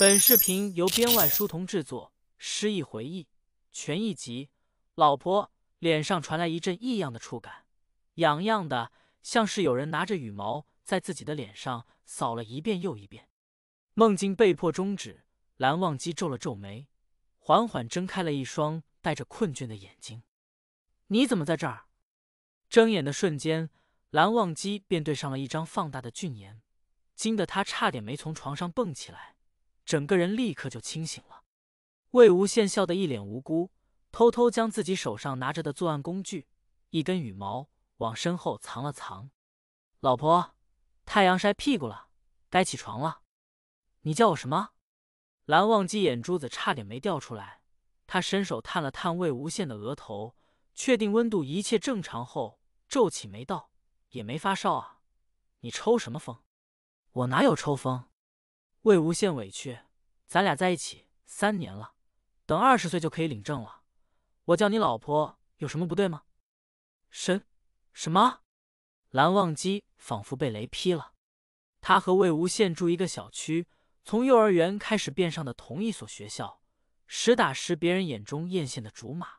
本视频由编外书童制作。诗意回忆全一集。老婆脸上传来一阵异样的触感，痒痒的，像是有人拿着羽毛在自己的脸上扫了一遍又一遍。梦境被迫终止。蓝忘机皱了皱眉，缓缓睁开了一双带着困倦的眼睛。“你怎么在这儿？”睁眼的瞬间，蓝忘机便对上了一张放大的俊颜，惊得他差点没从床上蹦起来。整个人立刻就清醒了。魏无羡笑得一脸无辜，偷偷将自己手上拿着的作案工具——一根羽毛——往身后藏了藏。老婆，太阳晒屁股了，该起床了。你叫我什么？蓝忘机眼珠子差点没掉出来。他伸手探了探魏无羡的额头，确定温度一切正常后，皱起眉道：“也没发烧啊，你抽什么风？我哪有抽风？”魏无羡委屈：“咱俩在一起三年了，等二十岁就可以领证了。我叫你老婆有什么不对吗？”神什么？蓝忘机仿佛被雷劈了。他和魏无羡住一个小区，从幼儿园开始便上的同一所学校，实打实别人眼中艳羡的竹马。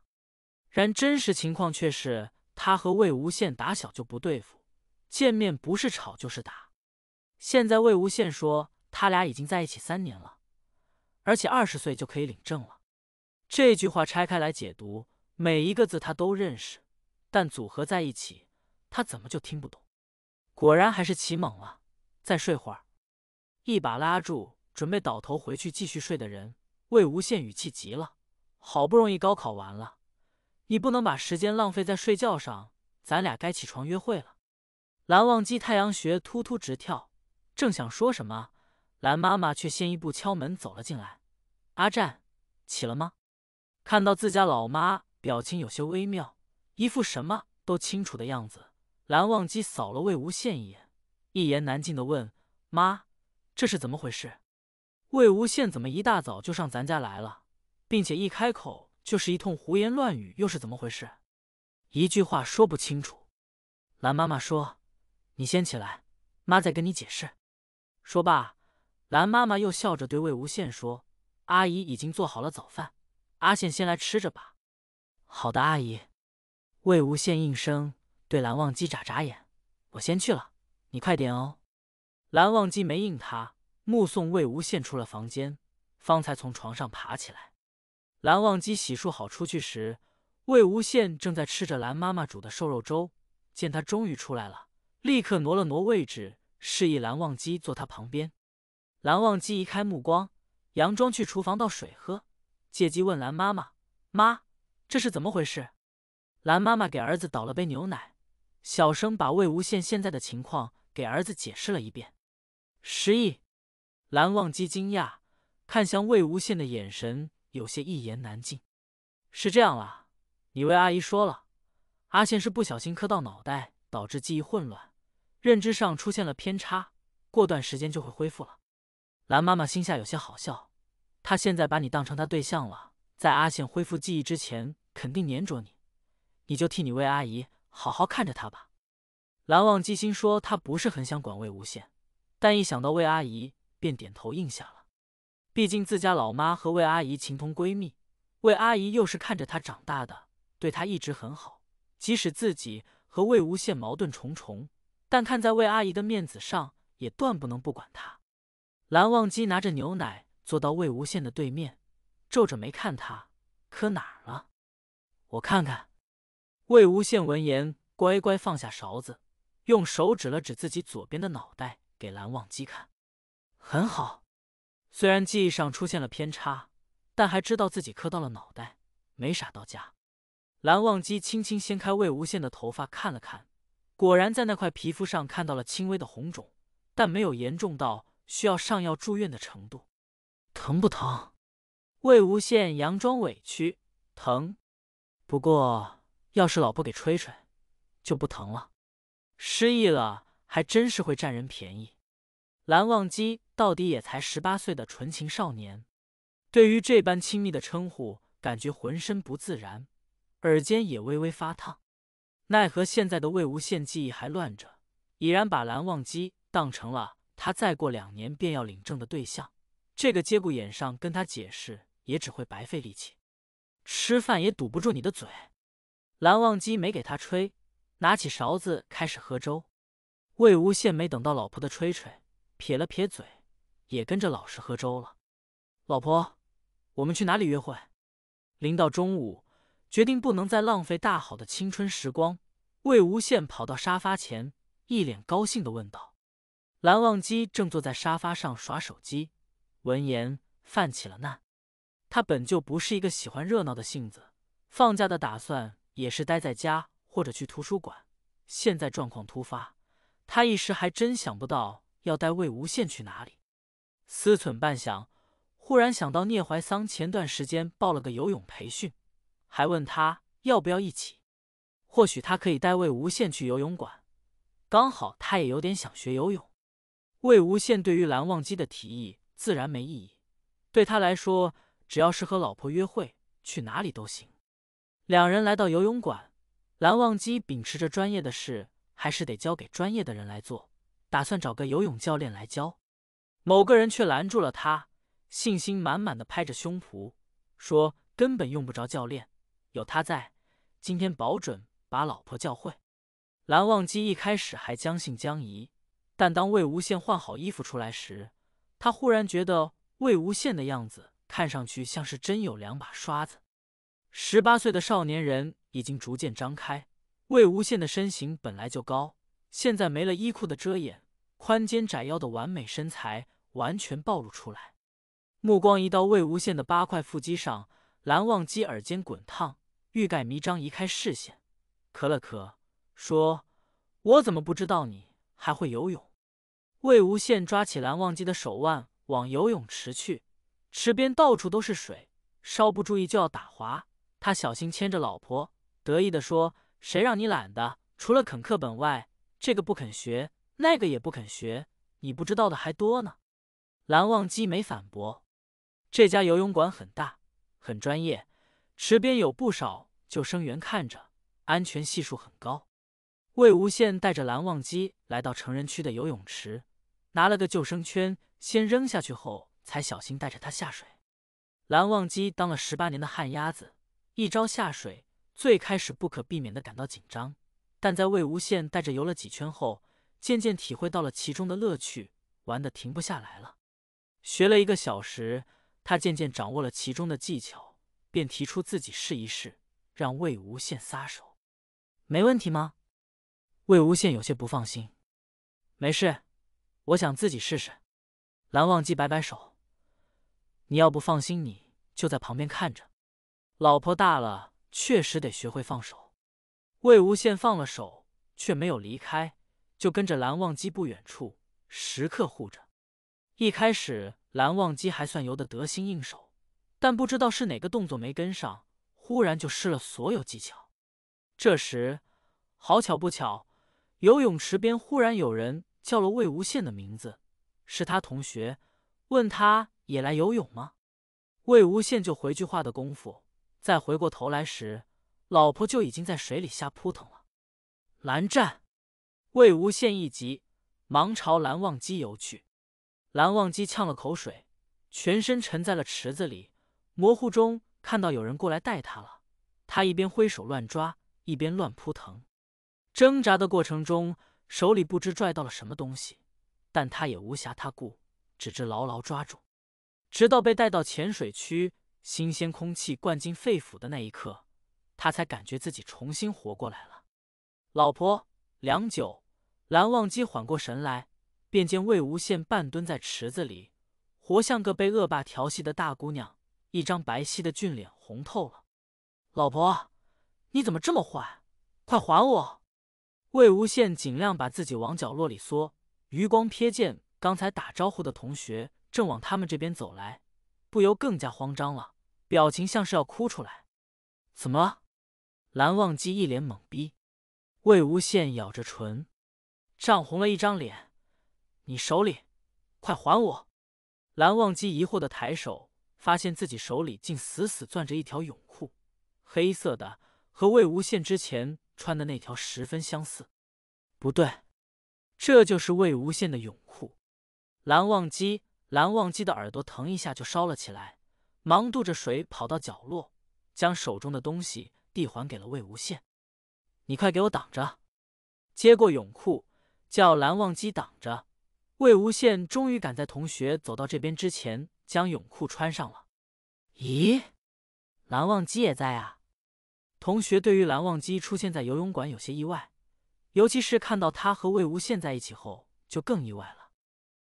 然真实情况却是他和魏无羡打小就不对付，见面不是吵就是打。现在魏无羡说。他俩已经在一起三年了，而且二十岁就可以领证了。这句话拆开来解读，每一个字他都认识，但组合在一起，他怎么就听不懂？果然还是起猛了。再睡会儿，一把拉住准备倒头回去继续睡的人，魏无羡语气急了：“好不容易高考完了，你不能把时间浪费在睡觉上，咱俩该起床约会了。”蓝忘机太阳穴突突直跳，正想说什么。蓝妈妈却先一步敲门走了进来。阿湛，起了吗？看到自家老妈表情有些微妙，一副什么都清楚的样子，蓝忘机扫了魏无羡一眼，一言难尽的问：“妈，这是怎么回事？魏无羡怎么一大早就上咱家来了，并且一开口就是一通胡言乱语，又是怎么回事？一句话说不清楚。”蓝妈妈说：“你先起来，妈再跟你解释。”说罢。蓝妈妈又笑着对魏无羡说：“阿姨已经做好了早饭，阿羡先来吃着吧。”“好的，阿姨。”魏无羡应声对蓝忘机眨眨眼：“我先去了，你快点哦。”蓝忘机没应他，目送魏无羡出了房间，方才从床上爬起来。蓝忘机洗漱好出去时，魏无羡正在吃着蓝妈妈煮的瘦肉粥，见他终于出来了，立刻挪了挪位置，示意蓝忘机坐他旁边。蓝忘机移开目光，佯装去厨房倒水喝，借机问蓝妈妈：“妈，这是怎么回事？”蓝妈妈给儿子倒了杯牛奶，小声把魏无羡现在的情况给儿子解释了一遍。失忆。蓝忘机惊讶，看向魏无羡的眼神有些一言难尽。是这样啦，你魏阿姨说了，阿羡是不小心磕到脑袋，导致记忆混乱，认知上出现了偏差，过段时间就会恢复了。蓝妈妈心下有些好笑，她现在把你当成她对象了，在阿羡恢复记忆之前，肯定粘着你，你就替你魏阿姨好好看着他吧。蓝忘机心说他不是很想管魏无羡，但一想到魏阿姨，便点头应下了。毕竟自家老妈和魏阿姨情同闺蜜，魏阿姨又是看着她长大的，对她一直很好。即使自己和魏无羡矛盾重重，但看在魏阿姨的面子上，也断不能不管她。蓝忘机拿着牛奶坐到魏无羡的对面，皱着眉看他磕哪儿了。我看看。魏无羡闻言乖乖放下勺子，用手指了指自己左边的脑袋给蓝忘机看。很好，虽然记忆上出现了偏差，但还知道自己磕到了脑袋，没傻到家。蓝忘机轻轻掀开魏无羡的头发看了看，果然在那块皮肤上看到了轻微的红肿，但没有严重到。需要上药住院的程度，疼不疼？魏无羡佯装委屈：“疼，不过要是老婆给吹吹，就不疼了。”失忆了还真是会占人便宜。蓝忘机到底也才十八岁的纯情少年，对于这般亲密的称呼，感觉浑身不自然，耳尖也微微发烫。奈何现在的魏无羡记忆还乱着，已然把蓝忘机当成了。他再过两年便要领证的对象，这个节骨眼上跟他解释也只会白费力气，吃饭也堵不住你的嘴。蓝忘机没给他吹，拿起勺子开始喝粥。魏无羡没等到老婆的吹吹，撇了撇嘴，也跟着老实喝粥了。老婆，我们去哪里约会？临到中午，决定不能再浪费大好的青春时光，魏无羡跑到沙发前，一脸高兴的问道。蓝忘机正坐在沙发上耍手机，闻言犯起了难。他本就不是一个喜欢热闹的性子，放假的打算也是待在家或者去图书馆。现在状况突发，他一时还真想不到要带魏无羡去哪里。思忖半晌，忽然想到聂怀桑前段时间报了个游泳培训，还问他要不要一起。或许他可以带魏无羡去游泳馆，刚好他也有点想学游泳。魏无羡对于蓝忘机的提议自然没异议，对他来说，只要是和老婆约会，去哪里都行。两人来到游泳馆，蓝忘机秉持着专业的事还是得交给专业的人来做，打算找个游泳教练来教。某个人却拦住了他，信心满满的拍着胸脯说：“根本用不着教练，有他在，今天保准把老婆教会。”蓝忘机一开始还将信将疑。但当魏无羡换好衣服出来时，他忽然觉得魏无羡的样子看上去像是真有两把刷子。十八岁的少年人已经逐渐张开，魏无羡的身形本来就高，现在没了衣裤的遮掩，宽肩窄腰的完美身材完全暴露出来。目光移到魏无羡的八块腹肌上，蓝忘机耳尖滚烫，欲盖弥彰，移开视线，咳了咳，说：“我怎么不知道你还会游泳？”魏无羡抓起蓝忘机的手腕往游泳池去，池边到处都是水，稍不注意就要打滑。他小心牵着老婆，得意地说：“谁让你懒的，除了啃课本外，这个不肯学，那个也不肯学，你不知道的还多呢。”蓝忘机没反驳。这家游泳馆很大，很专业，池边有不少救生员看着，安全系数很高。魏无羡带着蓝忘机来到成人区的游泳池。拿了个救生圈，先扔下去，后才小心带着他下水。蓝忘机当了十八年的旱鸭子，一朝下水，最开始不可避免的感到紧张，但在魏无羡带着游了几圈后，渐渐体会到了其中的乐趣，玩的停不下来了。学了一个小时，他渐渐掌握了其中的技巧，便提出自己试一试，让魏无羡撒手。没问题吗？魏无羡有些不放心。没事。我想自己试试。蓝忘机摆摆手：“你要不放心，你就在旁边看着。老婆大了，确实得学会放手。”魏无羡放了手，却没有离开，就跟着蓝忘机不远处，时刻护着。一开始蓝忘机还算游得得心应手，但不知道是哪个动作没跟上，忽然就失了所有技巧。这时，好巧不巧，游泳池边忽然有人。叫了魏无羡的名字，是他同学，问他也来游泳吗？魏无羡就回句话的功夫，再回过头来时，老婆就已经在水里瞎扑腾了。蓝湛，魏无羡一急，忙朝蓝忘机游去。蓝忘机呛了口水，全身沉在了池子里，模糊中看到有人过来带他了，他一边挥手乱抓，一边乱扑腾，挣扎的过程中。手里不知拽到了什么东西，但他也无暇他顾，只知牢牢抓住，直到被带到浅水区，新鲜空气灌进肺腑的那一刻，他才感觉自己重新活过来了。老婆，良久，蓝忘机缓过神来，便见魏无羡半蹲在池子里，活像个被恶霸调戏的大姑娘，一张白皙的俊脸红透了。老婆，你怎么这么坏？快还我！魏无羡尽量把自己往角落里缩，余光瞥见刚才打招呼的同学正往他们这边走来，不由更加慌张了，表情像是要哭出来。怎么了？蓝忘机一脸懵逼。魏无羡咬着唇，涨红了一张脸：“你手里，快还我！”蓝忘机疑惑的抬手，发现自己手里竟死死攥着一条泳裤，黑色的，和魏无羡之前。穿的那条十分相似，不对，这就是魏无羡的泳裤。蓝忘机，蓝忘机的耳朵疼一下就烧了起来，忙渡着水跑到角落，将手中的东西递还给了魏无羡：“你快给我挡着！”接过泳裤，叫蓝忘机挡着。魏无羡终于赶在同学走到这边之前，将泳裤穿上了。咦，蓝忘机也在啊！同学对于蓝忘机出现在游泳馆有些意外，尤其是看到他和魏无羡在一起后，就更意外了。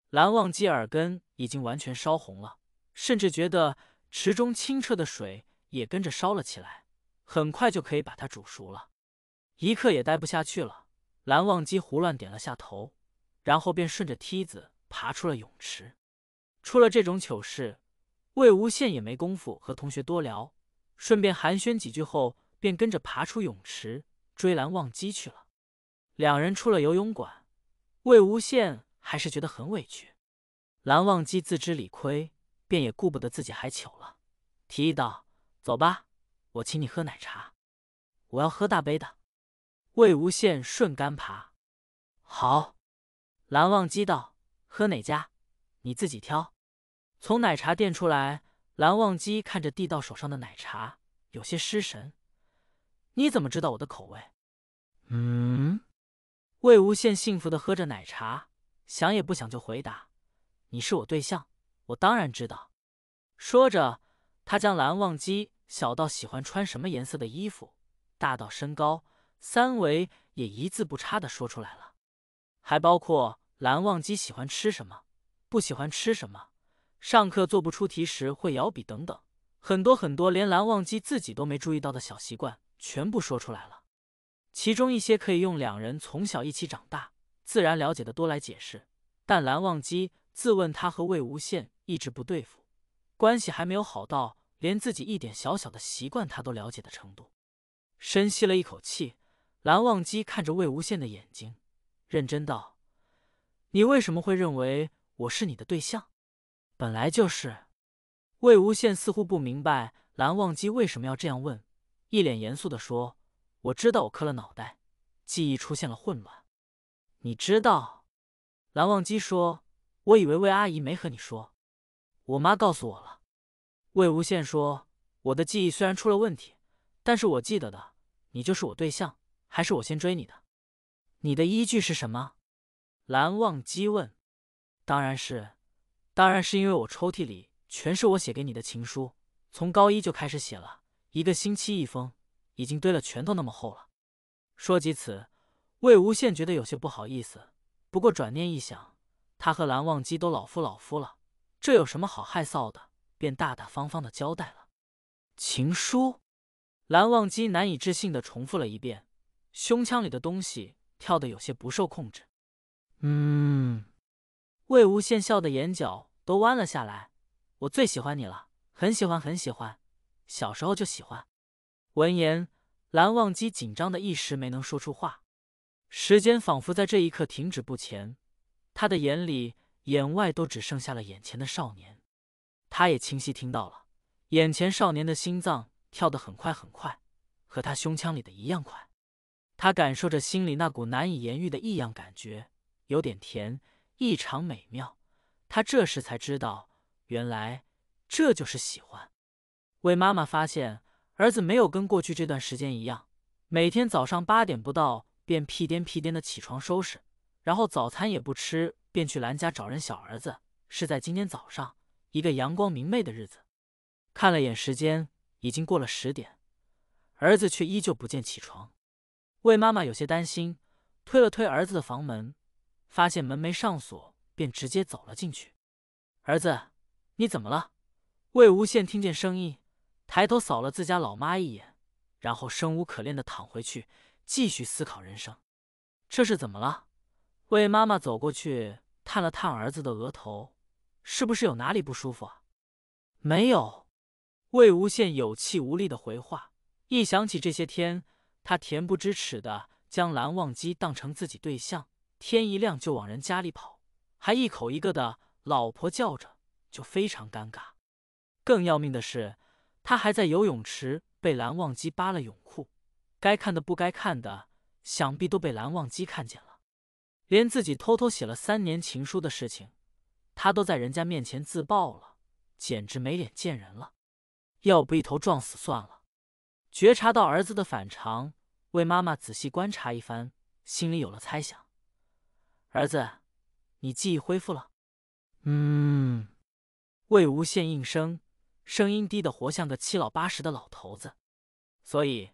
蓝忘机耳根已经完全烧红了，甚至觉得池中清澈的水也跟着烧了起来，很快就可以把它煮熟了。一刻也待不下去了，蓝忘机胡乱点了下头，然后便顺着梯子爬出了泳池。出了这种糗事，魏无羡也没功夫和同学多聊，顺便寒暄几句后。便跟着爬出泳池，追蓝忘机去了。两人出了游泳馆，魏无羡还是觉得很委屈。蓝忘机自知理亏，便也顾不得自己还糗了，提议道：“走吧，我请你喝奶茶，我要喝大杯的。”魏无羡顺杆爬，好。蓝忘机道：“喝哪家？你自己挑。”从奶茶店出来，蓝忘机看着递到手上的奶茶，有些失神。你怎么知道我的口味？嗯，魏无羡幸福的喝着奶茶，想也不想就回答：“你是我对象，我当然知道。”说着，他将蓝忘机小到喜欢穿什么颜色的衣服，大到身高、三围，也一字不差的说出来了，还包括蓝忘机喜欢吃什么，不喜欢吃什么，上课做不出题时会摇笔等等，很多很多，连蓝忘机自己都没注意到的小习惯。全部说出来了，其中一些可以用两人从小一起长大，自然了解的多来解释。但蓝忘机自问，他和魏无羡一直不对付，关系还没有好到连自己一点小小的习惯他都了解的程度。深吸了一口气，蓝忘机看着魏无羡的眼睛，认真道：“你为什么会认为我是你的对象？”本来就是。魏无羡似乎不明白蓝忘机为什么要这样问。一脸严肃的说：“我知道我磕了脑袋，记忆出现了混乱。”你知道？蓝忘机说：“我以为魏阿姨没和你说，我妈告诉我了。”魏无羡说：“我的记忆虽然出了问题，但是我记得的，你就是我对象，还是我先追你的。”你的依据是什么？蓝忘机问。“当然是，当然是因为我抽屉里全是我写给你的情书，从高一就开始写了。”一个星期一封，已经堆了拳头那么厚了。说及此，魏无羡觉得有些不好意思，不过转念一想，他和蓝忘机都老夫老夫了，这有什么好害臊的？便大大方方的交代了。情书？蓝忘机难以置信的重复了一遍，胸腔里的东西跳得有些不受控制。嗯。魏无羡笑的眼角都弯了下来，我最喜欢你了，很喜欢，很喜欢。小时候就喜欢。闻言，蓝忘机紧张的一时没能说出话，时间仿佛在这一刻停止不前，他的眼里、眼外都只剩下了眼前的少年。他也清晰听到了眼前少年的心脏跳得很快很快，和他胸腔里的一样快。他感受着心里那股难以言喻的异样感觉，有点甜，异常美妙。他这时才知道，原来这就是喜欢。魏妈妈发现儿子没有跟过去这段时间一样，每天早上八点不到便屁颠屁颠的起床收拾，然后早餐也不吃，便去兰家找人。小儿子是在今天早上，一个阳光明媚的日子，看了眼时间，已经过了十点，儿子却依旧不见起床。魏妈妈有些担心，推了推儿子的房门，发现门没上锁，便直接走了进去。儿子，你怎么了？魏无羡听见声音。抬头扫了自家老妈一眼，然后生无可恋的躺回去，继续思考人生。这是怎么了？魏妈妈走过去，探了探儿子的额头，是不是有哪里不舒服啊？没有。魏无羡有气无力的回话。一想起这些天，他恬不知耻的将蓝忘机当成自己对象，天一亮就往人家里跑，还一口一个的“老婆”叫着，就非常尴尬。更要命的是。他还在游泳池被蓝忘机扒了泳裤，该看的不该看的，想必都被蓝忘机看见了。连自己偷偷写了三年情书的事情，他都在人家面前自曝了，简直没脸见人了。要不一头撞死算了。觉察到儿子的反常，魏妈妈仔细观察一番，心里有了猜想。儿子，你记忆恢复了？嗯。魏无羡应声。声音低的活像个七老八十的老头子，所以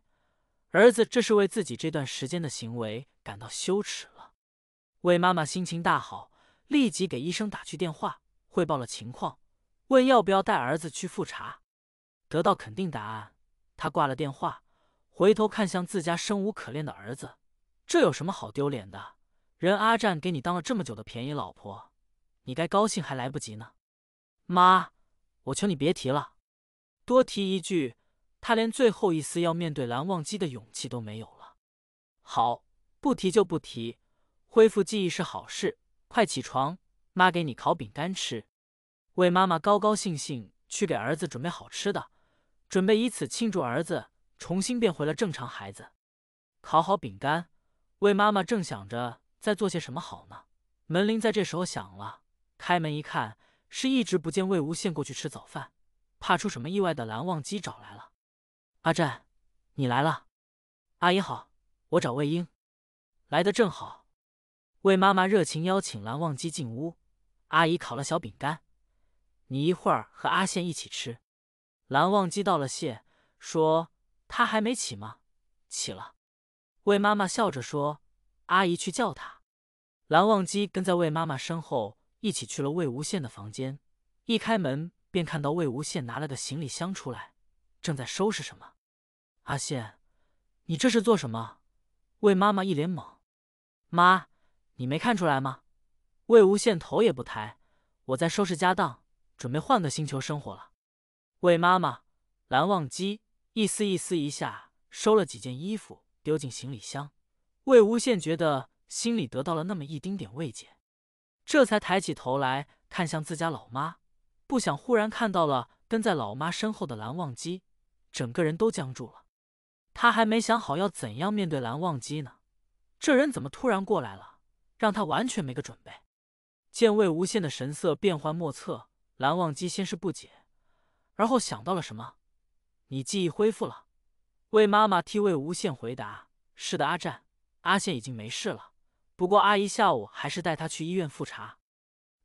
儿子这是为自己这段时间的行为感到羞耻了。魏妈妈心情大好，立即给医生打去电话，汇报了情况，问要不要带儿子去复查。得到肯定答案，她挂了电话，回头看向自家生无可恋的儿子：“这有什么好丢脸的？人阿战给你当了这么久的便宜老婆，你该高兴还来不及呢。”妈。我求你别提了，多提一句，他连最后一丝要面对蓝忘机的勇气都没有了。好，不提就不提，恢复记忆是好事。快起床，妈给你烤饼干吃。魏妈妈高高兴兴去给儿子准备好吃的，准备以此庆祝儿子重新变回了正常孩子。烤好饼干，魏妈妈正想着再做些什么好呢，门铃在这时候响了。开门一看。是一直不见魏无羡过去吃早饭，怕出什么意外的蓝忘机找来了。阿湛，你来了。阿姨好，我找魏婴。来的正好。魏妈妈热情邀请蓝忘机进屋，阿姨烤了小饼干，你一会儿和阿羡一起吃。蓝忘机道了谢，说他还没起吗？起了。魏妈妈笑着说：“阿姨去叫他。”蓝忘机跟在魏妈妈身后。一起去了魏无羡的房间，一开门便看到魏无羡拿了个行李箱出来，正在收拾什么。阿羡，你这是做什么？魏妈妈一脸懵。妈，你没看出来吗？魏无羡头也不抬：“我在收拾家当，准备换个星球生活了。”魏妈妈、蓝忘机一丝一丝一下收了几件衣服丢进行李箱。魏无羡觉得心里得到了那么一丁点慰藉。这才抬起头来看向自家老妈，不想忽然看到了跟在老妈身后的蓝忘机，整个人都僵住了。他还没想好要怎样面对蓝忘机呢，这人怎么突然过来了，让他完全没个准备。见魏无羡的神色变幻莫测，蓝忘机先是不解，而后想到了什么：“你记忆恢复了？”魏妈妈替魏无羡回答：“是的，阿湛，阿羡已经没事了。”不过，阿姨下午还是带他去医院复查。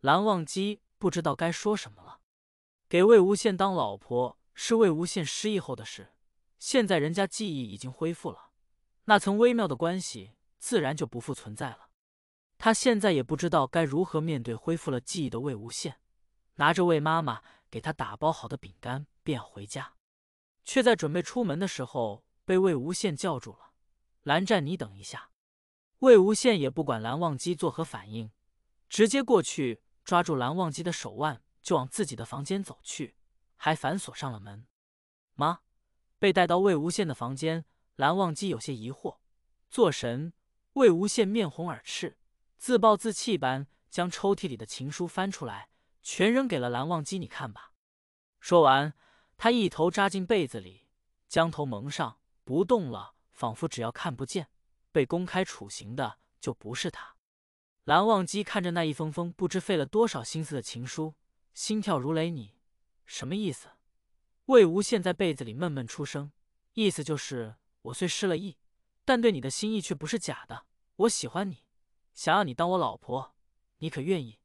蓝忘机不知道该说什么了。给魏无羡当老婆是魏无羡失忆后的事，现在人家记忆已经恢复了，那层微妙的关系自然就不复存在了。他现在也不知道该如何面对恢复了记忆的魏无羡。拿着魏妈妈给他打包好的饼干，便要回家，却在准备出门的时候被魏无羡叫住了：“蓝湛，你等一下。”魏无羡也不管蓝忘机作何反应，直接过去抓住蓝忘机的手腕，就往自己的房间走去，还反锁上了门。妈，被带到魏无羡的房间，蓝忘机有些疑惑。做神，魏无羡面红耳赤，自暴自弃般将抽屉里的情书翻出来，全扔给了蓝忘机，你看吧。说完，他一头扎进被子里，将头蒙上，不动了，仿佛只要看不见。被公开处刑的就不是他。蓝忘机看着那一封封不知费了多少心思的情书，心跳如雷。你什么意思？魏无羡在被子里闷闷出声，意思就是我虽失了忆，但对你的心意却不是假的。我喜欢你，想要你当我老婆，你可愿意？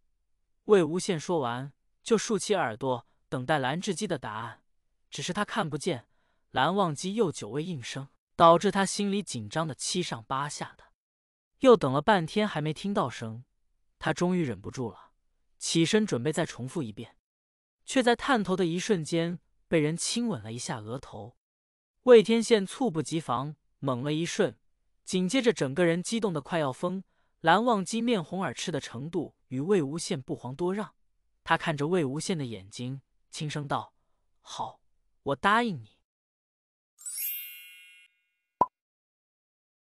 魏无羡说完，就竖起耳朵等待蓝忘机的答案，只是他看不见。蓝忘机又久未应声。导致他心里紧张的七上八下的，又等了半天还没听到声，他终于忍不住了，起身准备再重复一遍，却在探头的一瞬间被人亲吻了一下额头。魏天羡猝不及防，猛了一瞬，紧接着整个人激动的快要疯。蓝忘机面红耳赤的程度与魏无羡不遑多让，他看着魏无羡的眼睛，轻声道：“好，我答应你。”